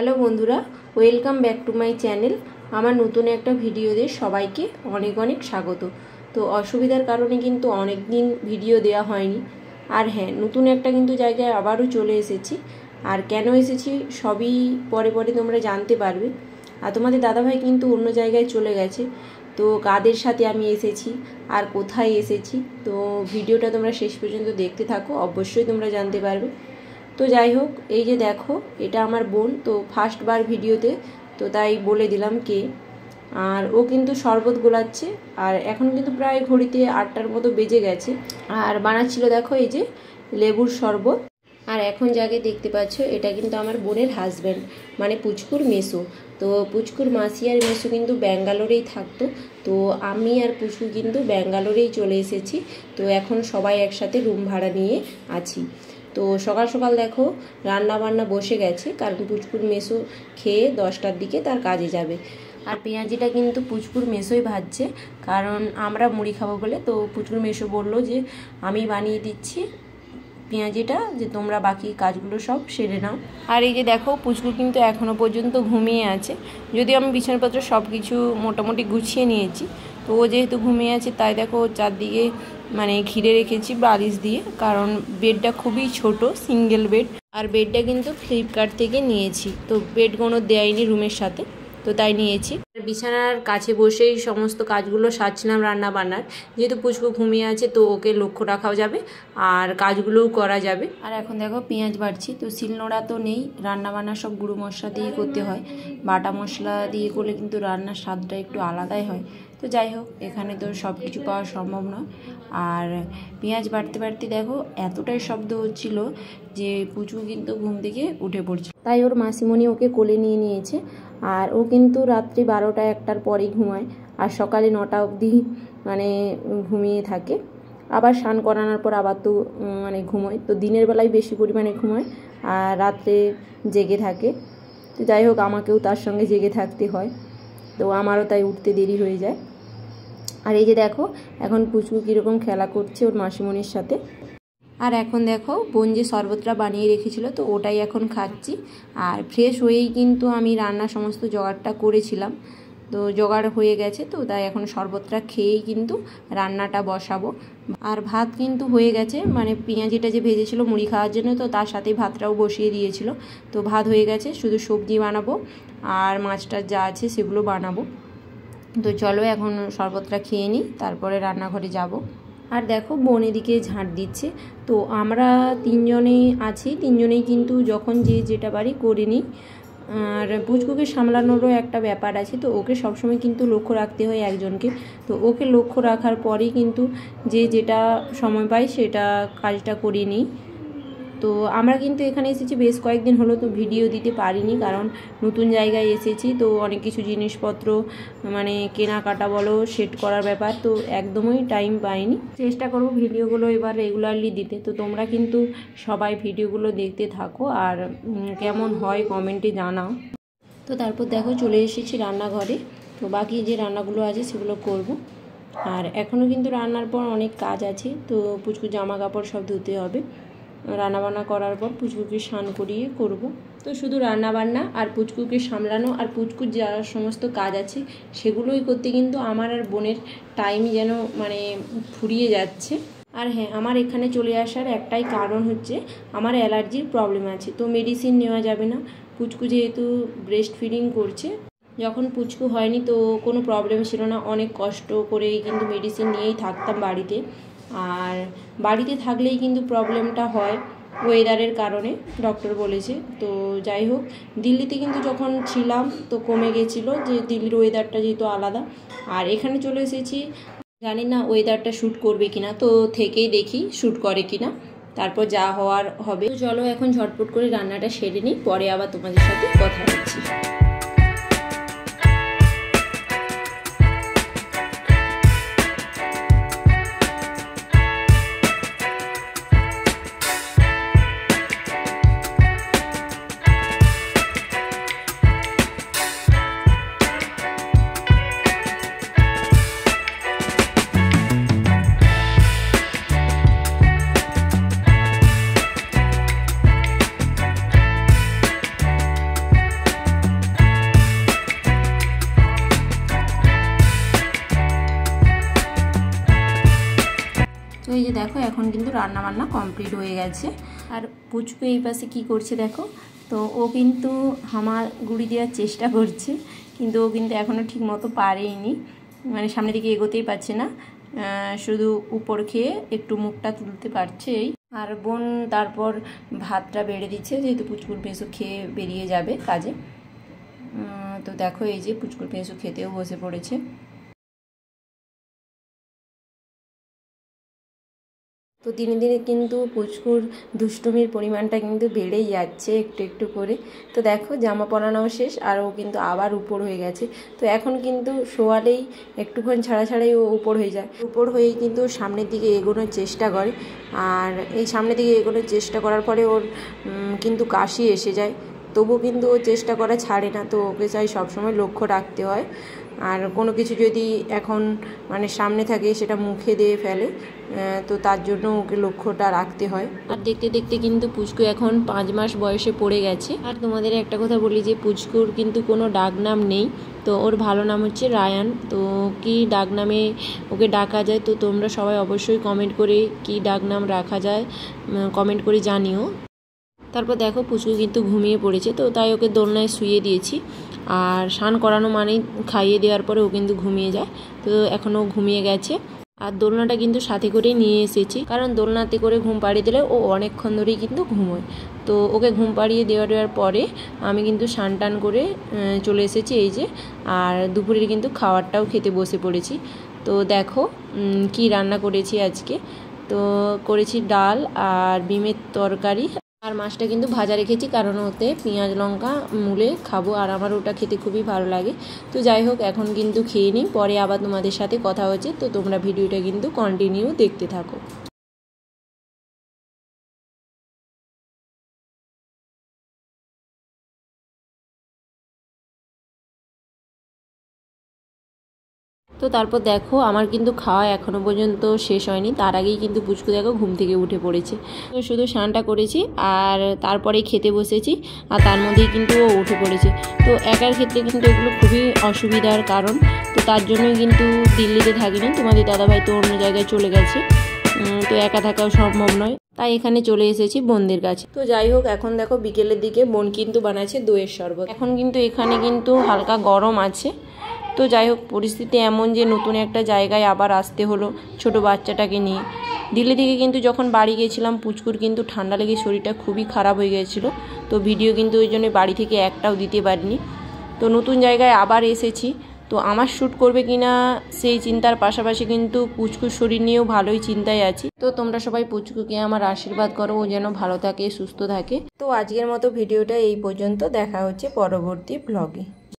hello বন্ধুরা welcome back to my channel আমার নতুন একটা ভিডিও দিয়ে সবাইকে অনেক অনেক স্বাগত তো অসুবিধার কারণে কিন্তু অনেক দিন ভিডিও দেওয়া হয়নি আর হ্যাঁ নতুন একটা কিন্তু জায়গায় আবারও চলে এসেছি আর কেন এসেছি সবই পরে পরে তোমরা জানতে পারবে আর তোমাদের দাদাভাই কিন্তু অন্য জায়গায় চলে গেছে তো কাদের সাথে আমি এসেছি আর কোথায় এসেছি তো ভিডিওটা তোমরা শেষ পর্যন্ত দেখতে থাকো অবশ্যই তোমরা জানতে পারবে তো যাই হোক এই যে দেখো এটা আমার বোন তো ফার্স্টবার ভিডিওতে তো তাই বলে দিলাম কে আর ও কিন্তু শরবত গোলাচ্ছে আর এখন কিন্তু প্রায় ঘড়িতে আটটার মতো বেজে গেছে আর বানাচ্ছিল দেখো এই যে লেবুর শরবত আর এখন যাকে দেখতে পাচ্ছ এটা কিন্তু আমার বোনের হাজব্যান্ড মানে পুচকুর মেসো তো পুচকুর মাসি আর মেসো কিন্তু ব্যাঙ্গালোরেই থাকতো তো আমি আর পুচকু কিন্তু ব্যাঙ্গালোরেই চলে এসেছি তো এখন সবাই একসাথে রুম ভাড়া নিয়ে আছি তো সকাল সকাল দেখো রান্না বান্না বসে গেছে কারণ পুচকুর মেসো খেয়ে দশটার দিকে তার কাজে যাবে আর পেঁয়াজিটা কিন্তু পুচকুর মেসোই ভাজছে কারণ আমরা মুড়ি খাবো বলে তো পুচকুর মেসো বলল যে আমি বানিয়ে দিচ্ছি পেঁয়াজিটা যে তোমরা বাকি কাজগুলো সব সেরে নাও আর এই যে দেখো পুচকুর কিন্তু এখনও পর্যন্ত ঘুমিয়ে আছে যদিও আমি বিছানাপত্র সব কিছু মোটামুটি গুছিয়ে নিয়েছি তো ও যেহেতু ঘুমিয়ে আছে তাই দেখো চারদিকে মানে ঘিরে রেখেছি বালিশ দিয়ে কারণ বেডটা খুবই ছোট সিঙ্গেল বেড আর বেডটা কিন্তু ফ্লিপকার্ট থেকে নিয়েছি তো বেড কোনো দেয়নি রুমের সাথে তো তাই নিয়েছি বিছানার কাছে বসেই সমস্ত কাজগুলো সারছিলাম রান্না বান্নার যেহেতু পুচকু ঘুমিয়ে আছে তো ওকে লক্ষ্য রাখাও যাবে আর কাজগুলোও করা যাবে আর এখন দেখো পেঁয়াজ বাড়ছি তো শিলনোড়া তো নেই রান্না বান্না সব গুঁড়ো মশলা দিয়ে করতে হয় বাটা মশলা দিয়ে করলে কিন্তু রান্নার স্বাদটা একটু আলাদাই হয় তো যাই হোক এখানে তো সব কিছু পাওয়া সম্ভব নয় আর পেঁয়াজ বাড়তে বাড়তে দেখো এতটাই শব্দ হচ্ছিল যে পুচু কিন্তু ঘুম থেকে উঠে পড়ছে তাই ওর মাসিমণি ওকে কোলে নিয়ে নিয়েছে আর ও কিন্তু রাত্রি বারোটা একটার পরে ঘুমায় আর সকালে নটা অবধি মানে ঘুমিয়ে থাকে আবার স্নান করানোর পর আবার তো মানে ঘুমোয় তো দিনের বেলায় বেশি পরিমাণে ঘুমোয় আর রাত্রে জেগে থাকে তো যাই হোক আমাকেও তার সঙ্গে জেগে থাকতে হয় তো আমারও তাই উঠতে দেরি হয়ে যায় আর এই যে দেখো এখন পুচকু কীরকম খেলা করছে ওর মাসিমণির সাথে আর এখন দেখো বোন যে শরবতটা বানিয়ে রেখেছিল তো ওটাই এখন খাচ্ছি আর ফ্রেশ হয়েই কিন্তু আমি রান্না সমস্ত জোগাড়টা করেছিলাম তো জোগাড় হয়ে গেছে তো তাই এখন শরবতটা খেয়েই কিন্তু রান্নাটা বসাবো আর ভাত কিন্তু হয়ে গেছে মানে পেঁয়াজিটা যে ভেজেছিল মুড়ি খাওয়ার জন্য তো তার সাথেই ভাতটাও বসিয়ে দিয়েছিল তো ভাত হয়ে গেছে শুধু সবজি বানাবো আর মাছটার যা আছে সেগুলো বানাবো তো চলো এখন শরবতটা খেয়ে নিই তারপরে রান্নাঘরে যাবো আর দেখো বোন এদিকে ঝাঁট দিচ্ছে তো আমরা তিনজনেই আছি তিনজনেই কিন্তু যখন যে যেটা বাড়ি করে নিই আর পুচকুকে সামলানোরও একটা ব্যাপার আছে তো ওকে সবসময় কিন্তু লক্ষ্য রাখতে হয় একজনকে তো ওকে লক্ষ্য রাখার পরেই কিন্তু যে যেটা সময় পায় সেটা কাজটা করে নিই তো আমরা কিন্তু এখানে এসেছি বেশ কয়েকদিন হলো তো ভিডিও দিতে পারিনি কারণ নতুন জায়গায় এসেছি তো অনেক কিছু জিনিসপত্র মানে কেনাকাটা বলো সেট করার ব্যাপার তো একদমই টাইম পাইনি চেষ্টা করব ভিডিওগুলো এবার রেগুলারলি দিতে তো তোমরা কিন্তু সবাই ভিডিওগুলো দেখতে থাকো আর কেমন হয় কমেন্টে জানাও তো তারপর দেখো চলে এসেছি রান্নাঘরে তো বাকি যে রান্নাগুলো আছে সেগুলো করব আর এখনও কিন্তু রান্নার পর অনেক কাজ আছে তো পুচকু জামা কাপড় সব ধুতে হবে রান্নাবান্না করার পর পুচকুকে স্নান করিয়ে করব তো শুধু রান্নাবান্না আর পুচকুকে সামলানো আর পুচকুর যা সমস্ত কাজ আছে সেগুলোই করতে কিন্তু আমার আর বোনের টাইম যেন মানে ফুরিয়ে যাচ্ছে আর হ্যাঁ আমার এখানে চলে আসার একটাই কারণ হচ্ছে আমার অ্যালার্জির প্রবলেম আছে তো মেডিসিন নেওয়া যাবে না পুচকু যেহেতু ব্রেস্ট ফিডিং করছে যখন পুচকু হয়নি তো কোনো প্রবলেম ছিল না অনেক কষ্ট করে কিন্তু মেডিসিন নিয়েই থাকতাম বাড়িতে আর বাড়িতে থাকলেই কিন্তু প্রবলেমটা হয় ওয়েদারের কারণে ডক্টর বলেছে তো যাই হোক দিল্লিতে কিন্তু যখন ছিলাম তো কমে গেছিলো যে দিল্লির ওয়েদারটা যেহেতু আলাদা আর এখানে চলে এসেছি জানি না ওয়েদারটা শ্যুট করবে কিনা তো থেকেই দেখি শ্যুট করে কিনা তারপর যা হওয়ার হবে চলো এখন ঝটপট করে রান্নাটা সেরে নিই পরে আবার তোমাদের সাথে কথা বলছি দেখো এখন কিন্তু রান্না বান্না কমপ্লিট হয়ে গেছে আর পুচকু এই পাশে কি করছে দেখো তো ও কিন্তু হামার গুড়ি দেওয়ার চেষ্টা করছে কিন্তু ও কিন্তু এখনও ঠিক মতো পারেইনি মানে সামনের দিকে এগোতেই পারছে না শুধু উপর খেয়ে একটু মুখটা তুলতে পারছে এই আর বোন তারপর ভাতটা বেড়ে দিচ্ছে যেহেতু পুচকুর পেঁসু খেয়ে বেরিয়ে যাবে কাজে তো দেখো এই যে পুচকুর পেঁসু খেতেও বসে পড়েছে তো দিনে দিনে কিন্তু পুচকুর দুষ্টুমির পরিমাণটা কিন্তু বেড়েই যাচ্ছে একটু একটু করে তো দেখো জামা পরানো শেষ আর ও কিন্তু আবার উপর হয়ে গেছে তো এখন কিন্তু শোয়ালেই একটুক্ষণ ছাড়া ছাড়াই ও উপর হয়ে যায় উপর হয়েই কিন্তু সামনের দিকে এগোনোর চেষ্টা করে আর এই সামনের দিকে এগোনোর চেষ্টা করার পরে ওর কিন্তু কাশি এসে যায় তবু কিন্তু ও চেষ্টা করা ছাড়ে না তো ওকে চাই সবসময় লক্ষ্য রাখতে হয় আর কোনো কিছু যদি এখন মানে সামনে থাকে সেটা মুখে দিয়ে ফেলে তো তার জন্য ওকে লক্ষ্যটা রাখতে হয় আর দেখতে দেখতে কিন্তু পুচকু এখন পাঁচ মাস বয়সে পড়ে গেছে আর তোমাদের একটা কথা বলি যে পুচকুর কিন্তু কোনো ডাক নাম নেই তো ওর ভালো নাম হচ্ছে রায়ান তো কি ডাক নামে ওকে ডাকা যায় তো তোমরা সবাই অবশ্যই কমেন্ট করে কি ডাক নাম রাখা যায় কমেন্ট করে জানিও তারপর দেখো পুচকু কিন্তু ঘুমিয়ে পড়েছে তো তাই ওকে দোলনায় শুয়ে দিয়েছি আর স্নান করানো মানেই খাইয়ে দেওয়ার পরে ও কিন্তু ঘুমিয়ে যায় তো এখনও ঘুমিয়ে গেছে আর দোলনাটা কিন্তু সাথে করেই নিয়ে এসেছি কারণ দোলনাতে করে ঘুম পাড়িয়ে দিলে ও অনেকক্ষণ ধরেই কিন্তু ঘুমোয় তো ওকে ঘুম পাড়িয়ে দেওয়া দেওয়ার পরে আমি কিন্তু সান টান করে চলে এসেছি এই যে আর দুপুরের কিন্তু খাবারটাও খেতে বসে পড়েছি তো দেখো কি রান্না করেছি আজকে তো করেছি ডাল আর বিমের তরকারি আর মাছটা কিন্তু ভাজা রেখেছি কারণ ওতে পেঁয়াজ লঙ্কা মুলে খাবো আর আমার ওটা খেতে খুবই ভালো লাগে তো যাই হোক এখন কিন্তু খেয়ে নিই পরে আবার তোমাদের সাথে কথা হচ্ছে তো তোমরা ভিডিওটা কিন্তু কন্টিনিউ দেখতে থাকো তো তারপর দেখো আমার কিন্তু খাওয়া এখনও পর্যন্ত শেষ হয়নি তার আগেই কিন্তু পুচকু দেখো ঘুম থেকে উঠে পড়েছে তো শুধু স্নানটা করেছি আর তারপরে খেতে বসেছি আর তার মধ্যেই কিন্তু ও উঠে পড়েছে তো একার ক্ষেত্রে কিন্তু এগুলো খুবই অসুবিধার কারণ তো তার জন্যই কিন্তু দিল্লিতে থাকিনি তোমাদের দাদাভাই তো অন্য জায়গায় চলে গেছে তো একা থাকাও সম্ভব নয় তাই এখানে চলে এসেছি বোনদের কাছে তো যাই হোক এখন দেখো বিকেলের দিকে বোন কিন্তু বানাচ্ছে দইয়ের শরবত এখন কিন্তু এখানে কিন্তু হালকা গরম আছে তো যাই হোক পরিস্থিতি এমন যে নতুন একটা জায়গায় আবার আসতে হলো ছোট বাচ্চাটাকে নিয়ে দিল্লি থেকে কিন্তু যখন বাড়ি গেছিলাম পুচকুর কিন্তু ঠান্ডা লেগে শরীরটা খুবই খারাপ হয়ে গেছিল তো ভিডিও কিন্তু ওই জন্য বাড়ি থেকে একটাও দিতে পারিনি তো নতুন জায়গায় আবার এসেছি তো আমার শ্যুট করবে কিনা সেই চিন্তার পাশাপাশি কিন্তু পুচকুর শরীর নিয়েও ভালোই চিন্তায় আছি তো তোমরা সবাই পুচকুকে আমার আশীর্বাদ করো ও যেন ভালো থাকে সুস্থ থাকে তো আজকের মতো ভিডিওটা এই পর্যন্ত দেখা হচ্ছে পরবর্তী ব্লগে